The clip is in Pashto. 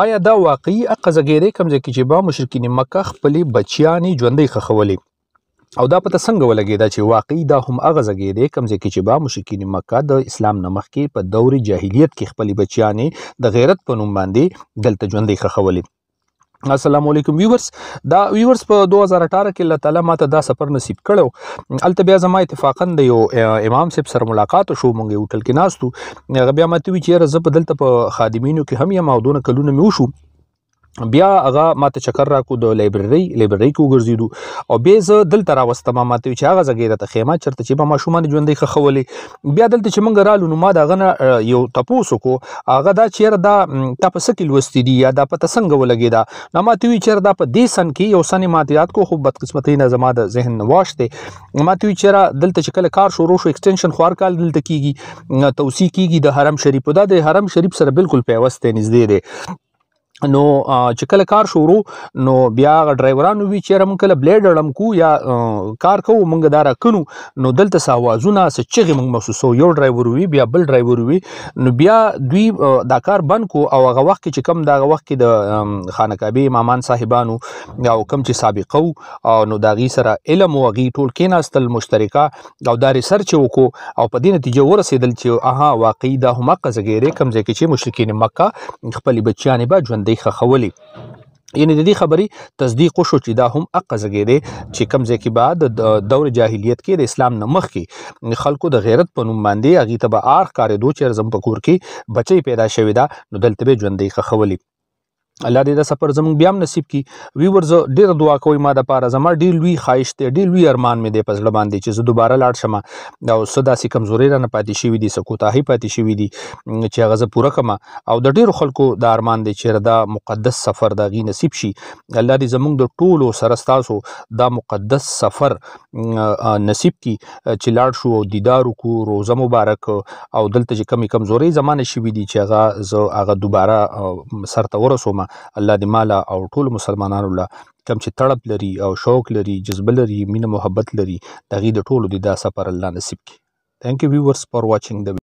آیا دا واقعي اقزګيري کمزې کې چې با مشرکین مکه خپلې بچیانی ژوندې خخولې او دا پته څنګه ولګیدا چې واقعي دا هم اغه زګیدې کمزې کې چې با مشکین مکه د اسلام نمخ کې په دوري جاهلیت کې خپل بچیانې د غیرت په نوم باندې دلته ژوندې خخولې السلام علیکم ویورز دا ویورز په 2018 کې الله تعالی ماته دا سفر نصیب کړو البته بیا زما اتفاقا د یو امام صاحب سره ملاقات شو مونږ یو ټل کې ناستو بیا ماته وی چې زه په دلته په خادمینو کې هم یم او دونه کلونه مې وشو بیا هغه ماته چکر راکو د لایبرری لایبرری کې وګرځیدو او به زه دلته راوستم ما ته چې هغه زګیره ته خیمه چرته چې به ما شومان ژوندې خخولې بیا دلته چې مونږ رالو نو ما دا غنه یو تپوسو کو هغه دا چیر دا تاسو کې لوستې دي یا دا پته څنګه ولګی دا نو ما ته وی چیر دا په دې سن کې یو سن ماتيات کو خو بدقسمتۍ نه زما د ذهن واشته ما ته وی چیر دلته چې کله کار شروع شو ایکستنشن خور کال دلته کیږي توسيع کیږي د حرم شریف دا د حرم شریف سره بالکل پیوسته نږدې دی نو چې کله کار شروع نو بیا ډرایورانو وی چیرې مونږ کله بلیډ اړم کو یا کار کوو مونږ دارا کنو نو دلته ساوازونه څه چغې مونږ محسوسو یو ډرایور وی بیا بل ډرایور وی نو بیا دوی دا کار بند کو او هغه وخت چې کم دا وخت کې د خانقابه امامان صاحبانو او کم چې سابقه او نو دا غي سره علم او غي ټول کېناستل مشترکه او دا ریسرچ وکاو او په دې نتیجه ورسېدل چې اها واقعي دا هم قزګيري کم ځکه چې مشرکین مکه خپل بچیان به ژوندې دی خخولی یعنی د دې خبرې تصدیق وشو چې دا هم حق زګیری چې کم ځای کې بعد د دور جاهلیت کې د اسلام نه مخکې خلکو د غیرت په نوم باندې اغي تبه آر کارې دوه چر زم پکور کې بچي پیدا شوی دا نو دلته به ژوندې خخولي الله دې دا سفر زموږ بیا هم نصیب کړي ویورز ډیر دعا کوي ما د پاره زما ډیر لوی خواهش دی ډیر لوی ارمان مې دی په زړه باندې چې زه دوباره لاړ شم دا صدا سي کمزوري را نه پاتې شي وي دي سکوتاهي پاتې شي وي دي چې هغه زه پوره کما او د ډیر خلکو د ارمان دی چې دا مقدس سفر دا غي نصیب شي الله دې زموږ د ټولو سره ستاسو دا مقدس سفر نصیب کی چې لاړ شو او دیدار وکړو روزه مبارک او دلته چې کمی کمزوري زمانه شي وي دي چې هغه زه هغه دوباره سرته ورسوم الله دې مالا او ټول مسلمانانو له کم چې تړپ لري او شوق لري جذبه لري مینه محبت لري دغې د ټولو دې دا سفر الله نصیب کړي Thank you viewers for watching the video.